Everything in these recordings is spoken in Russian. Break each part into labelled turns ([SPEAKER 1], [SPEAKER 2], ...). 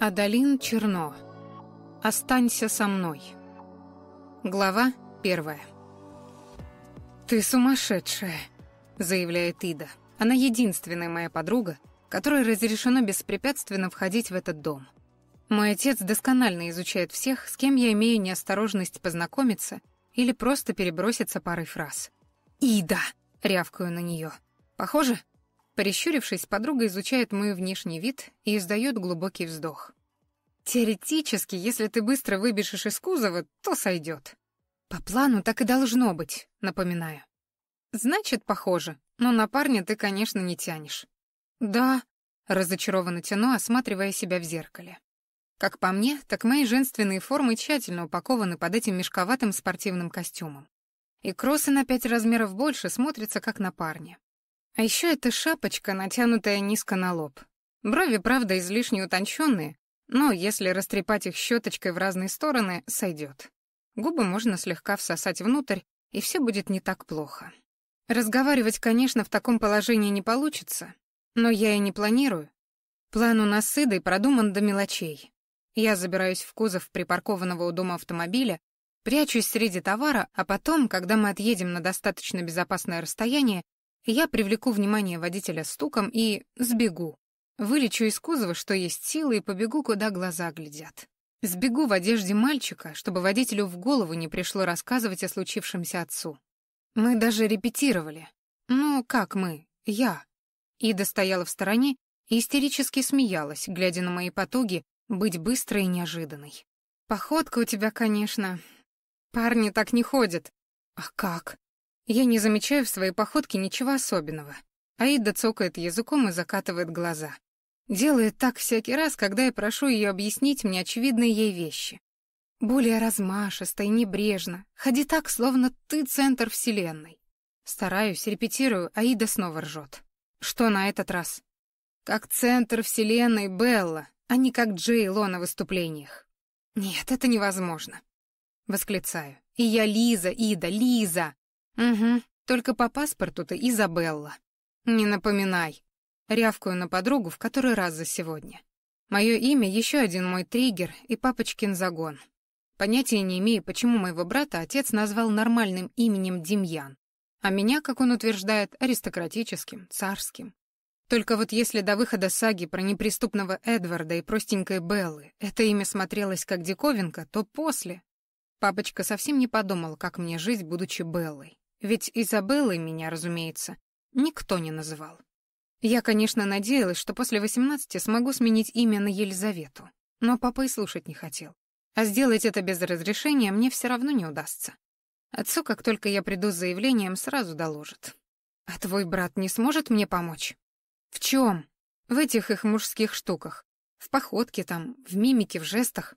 [SPEAKER 1] Адалин Черно. Останься со мной. Глава первая. «Ты сумасшедшая», — заявляет Ида. «Она единственная моя подруга, которой разрешено беспрепятственно входить в этот дом. Мой отец досконально изучает всех, с кем я имею неосторожность познакомиться или просто переброситься парой фраз. «Ида!» — рявкаю на нее. «Похоже?» Прищурившись, подруга изучает мой внешний вид и издает глубокий вздох. «Теоретически, если ты быстро выбежишь из кузова, то сойдет. По плану так и должно быть, напоминаю. Значит, похоже, но на парня ты, конечно, не тянешь. Да, разочарованно тяну, осматривая себя в зеркале. Как по мне, так мои женственные формы тщательно упакованы под этим мешковатым спортивным костюмом. И кроссы на пять размеров больше смотрятся как на парня. А еще эта шапочка, натянутая низко на лоб. Брови, правда, излишне утонченные, но если растрепать их щеточкой в разные стороны, сойдет. Губы можно слегка всосать внутрь, и все будет не так плохо. Разговаривать, конечно, в таком положении не получится, но я и не планирую. План у нас с Идой продуман до мелочей. Я забираюсь в кузов припаркованного у дома автомобиля, прячусь среди товара, а потом, когда мы отъедем на достаточно безопасное расстояние, я привлеку внимание водителя стуком и сбегу. Вылечу из кузова, что есть силы, и побегу, куда глаза глядят. Сбегу в одежде мальчика, чтобы водителю в голову не пришло рассказывать о случившемся отцу. Мы даже репетировали. Ну, как мы? Я. Ида стояла в стороне и истерически смеялась, глядя на мои потуги быть быстрой и неожиданной. «Походка у тебя, конечно. Парни так не ходят». «А как?» Я не замечаю в своей походке ничего особенного. Аида цокает языком и закатывает глаза. Делает так всякий раз, когда я прошу ее объяснить мне очевидные ей вещи. Более размашисто и небрежно. Ходи так, словно ты центр вселенной. Стараюсь, репетирую, Аида снова ржет. Что на этот раз? Как центр вселенной Белла, а не как Джей Ло на выступлениях. Нет, это невозможно. Восклицаю. И я Лиза, Ида, Лиза! «Угу, только по паспорту ты Изабелла». «Не напоминай». Рявкаю на подругу в который раз за сегодня. Мое имя — еще один мой триггер и папочкин загон. Понятия не имею, почему моего брата отец назвал нормальным именем Демьян, а меня, как он утверждает, аристократическим, царским. Только вот если до выхода саги про неприступного Эдварда и простенькой Беллы это имя смотрелось как диковинка, то после... Папочка совсем не подумал, как мне жить, будучи Беллой. Ведь Изабеллой меня, разумеется, никто не называл. Я, конечно, надеялась, что после 18 смогу сменить имя на Елизавету, но папа и слушать не хотел. А сделать это без разрешения мне все равно не удастся. Отцу, как только я приду с заявлением, сразу доложит. «А твой брат не сможет мне помочь?» «В чем? В этих их мужских штуках. В походке там, в мимике, в жестах.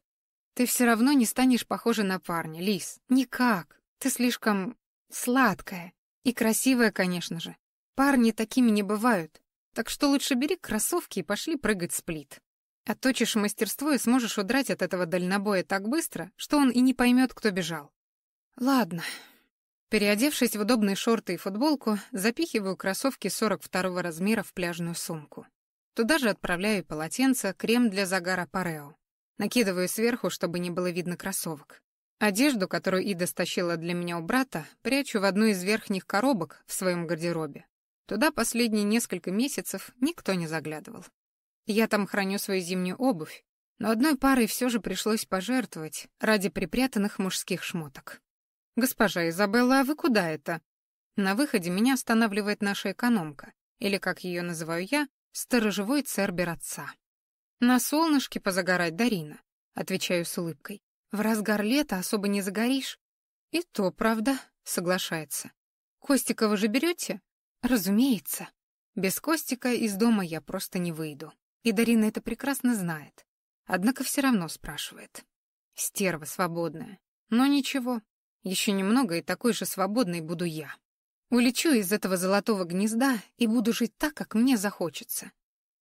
[SPEAKER 1] Ты все равно не станешь похожа на парня, Лис. Никак. Ты слишком... Сладкая. И красивая, конечно же. Парни такими не бывают. Так что лучше бери кроссовки и пошли прыгать сплит. Оточишь мастерство и сможешь удрать от этого дальнобоя так быстро, что он и не поймет, кто бежал. Ладно. Переодевшись в удобные шорты и футболку, запихиваю кроссовки 42 размера в пляжную сумку. Туда же отправляю полотенце, крем для загара Парео. Накидываю сверху, чтобы не было видно кроссовок. Одежду, которую Ида стащила для меня у брата, прячу в одну из верхних коробок в своем гардеробе. Туда последние несколько месяцев никто не заглядывал. Я там храню свою зимнюю обувь, но одной парой все же пришлось пожертвовать ради припрятанных мужских шмоток. «Госпожа Изабелла, а вы куда это?» На выходе меня останавливает наша экономка, или, как ее называю я, сторожевой цербер отца. «На солнышке позагорать, Дарина», — отвечаю с улыбкой. В разгар лета особо не загоришь. И то, правда, соглашается. Костика вы же берете? Разумеется. Без Костика из дома я просто не выйду. И Дарина это прекрасно знает. Однако все равно спрашивает. Стерва свободная. Но ничего, еще немного и такой же свободной буду я. Улечу из этого золотого гнезда и буду жить так, как мне захочется.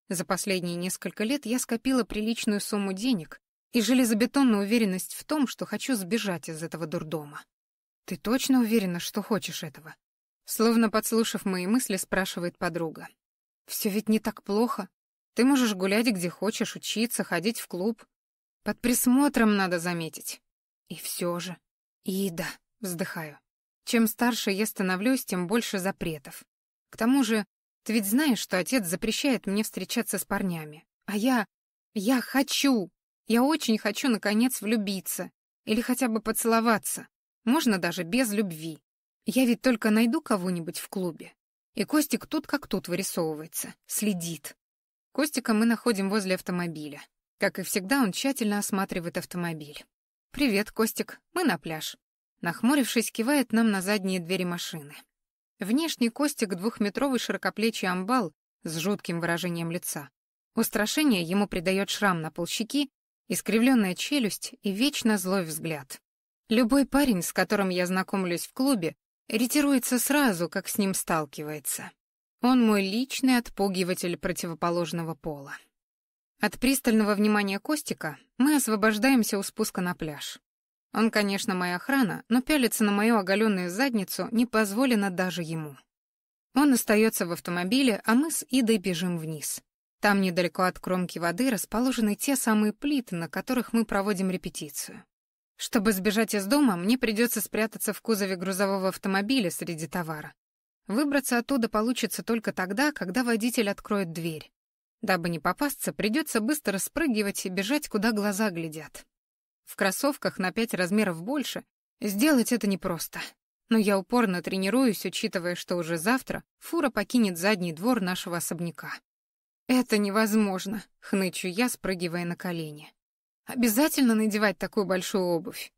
[SPEAKER 1] За последние несколько лет я скопила приличную сумму денег и железобетонная уверенность в том, что хочу сбежать из этого дурдома. «Ты точно уверена, что хочешь этого?» Словно подслушав мои мысли, спрашивает подруга. «Все ведь не так плохо. Ты можешь гулять где хочешь, учиться, ходить в клуб. Под присмотром надо заметить. И все же. И да, вздыхаю. Чем старше я становлюсь, тем больше запретов. К тому же, ты ведь знаешь, что отец запрещает мне встречаться с парнями. А я... Я хочу! Я очень хочу, наконец, влюбиться. Или хотя бы поцеловаться. Можно даже без любви. Я ведь только найду кого-нибудь в клубе. И Костик тут как тут вырисовывается, следит. Костика мы находим возле автомобиля. Как и всегда, он тщательно осматривает автомобиль. «Привет, Костик, мы на пляж». Нахмурившись, кивает нам на задние двери машины. Внешний Костик — двухметровый широкоплечий амбал с жутким выражением лица. Устрашение ему придает шрам на полщеки искривленная челюсть и вечно злой взгляд. Любой парень, с которым я знакомлюсь в клубе, ретируется сразу, как с ним сталкивается. Он мой личный отпугиватель противоположного пола. От пристального внимания Костика мы освобождаемся у спуска на пляж. Он, конечно, моя охрана, но пялиться на мою оголенную задницу не позволено даже ему. Он остается в автомобиле, а мы с Идой бежим вниз. Там недалеко от кромки воды расположены те самые плиты, на которых мы проводим репетицию. Чтобы сбежать из дома, мне придется спрятаться в кузове грузового автомобиля среди товара. Выбраться оттуда получится только тогда, когда водитель откроет дверь. Дабы не попасться, придется быстро спрыгивать и бежать, куда глаза глядят. В кроссовках на пять размеров больше сделать это непросто. Но я упорно тренируюсь, учитывая, что уже завтра фура покинет задний двор нашего особняка. «Это невозможно», — хнычу я, спрыгивая на колени. «Обязательно надевать такую большую обувь?»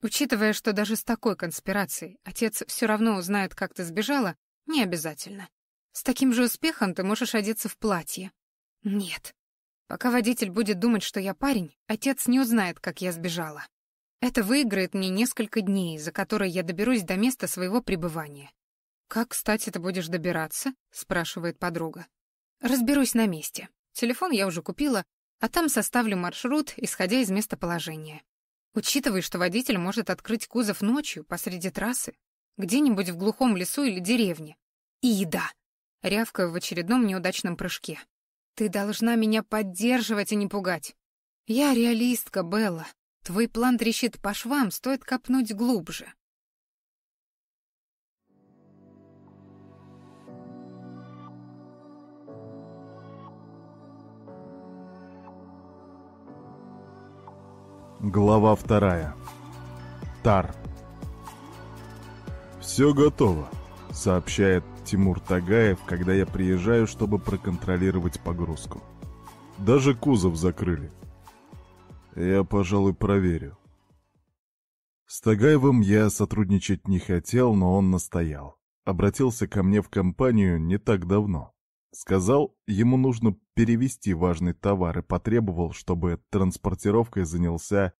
[SPEAKER 1] Учитывая, что даже с такой конспирацией отец все равно узнает, как ты сбежала, не обязательно. С таким же успехом ты можешь одеться в платье. Нет. Пока водитель будет думать, что я парень, отец не узнает, как я сбежала. Это выиграет мне несколько дней, за которые я доберусь до места своего пребывания. «Как, кстати, ты будешь добираться?» — спрашивает подруга. Разберусь на месте. Телефон я уже купила, а там составлю маршрут, исходя из местоположения. Учитывая, что водитель может открыть кузов ночью посреди трассы, где-нибудь в глухом лесу или деревне. И еда. Рявкаю в очередном неудачном прыжке. Ты должна меня поддерживать и не пугать. Я реалистка, Белла. Твой план трещит по швам, стоит копнуть глубже.
[SPEAKER 2] Глава вторая. Тар. «Все готово», — сообщает Тимур Тагаев, когда я приезжаю, чтобы проконтролировать погрузку. «Даже кузов закрыли». «Я, пожалуй, проверю». С Тагаевым я сотрудничать не хотел, но он настоял. Обратился ко мне в компанию не так давно. Сказал, ему нужно перевести важный товар и потребовал, чтобы транспортировкой занялся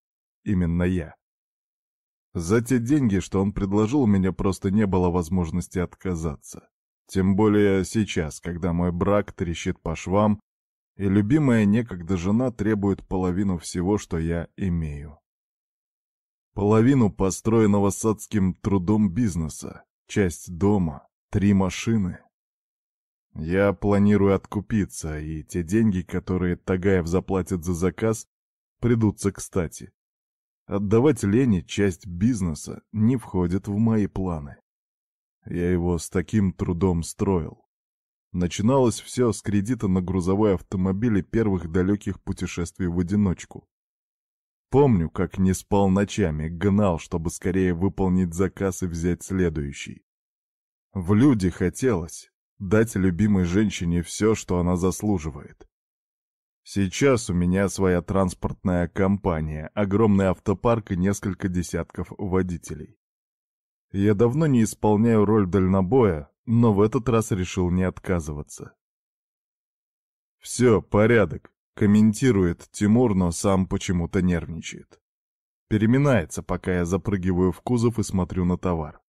[SPEAKER 2] именно я. За те деньги, что он предложил, у меня просто не было возможности отказаться. Тем более сейчас, когда мой брак трещит по швам, и любимая некогда жена требует половину всего, что я имею. Половину построенного садским трудом бизнеса, часть дома, три машины, я планирую откупиться, и те деньги, которые Тагаев заплатит за заказ, придутся кстати. Отдавать Лене часть бизнеса не входит в мои планы. Я его с таким трудом строил. Начиналось все с кредита на грузовой автомобиль и первых далеких путешествий в одиночку. Помню, как не спал ночами, гнал, чтобы скорее выполнить заказ и взять следующий. В люди хотелось, дать любимой женщине все, что она заслуживает. Сейчас у меня своя транспортная компания, огромный автопарк и несколько десятков водителей. Я давно не исполняю роль дальнобоя, но в этот раз решил не отказываться. «Все, порядок», — комментирует Тимур, но сам почему-то нервничает. Переминается, пока я запрыгиваю в кузов и смотрю на товар.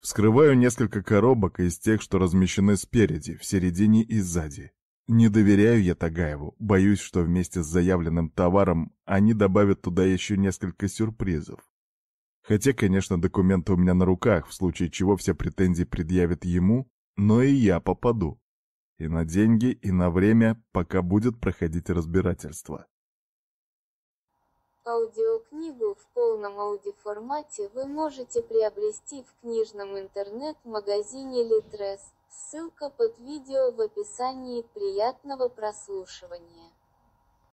[SPEAKER 2] Вскрываю несколько коробок из тех, что размещены спереди, в середине и сзади. Не доверяю я Тагаеву, боюсь, что вместе с заявленным товаром они добавят туда еще несколько сюрпризов. Хотя, конечно, документы у меня на руках, в случае чего все претензии предъявят ему, но и я попаду. И на деньги, и на время, пока будет проходить разбирательство.
[SPEAKER 1] Аудиокнигу в полном аудиоформате вы можете приобрести в книжном интернет-магазине Литрес. Ссылка под видео в описании. Приятного прослушивания.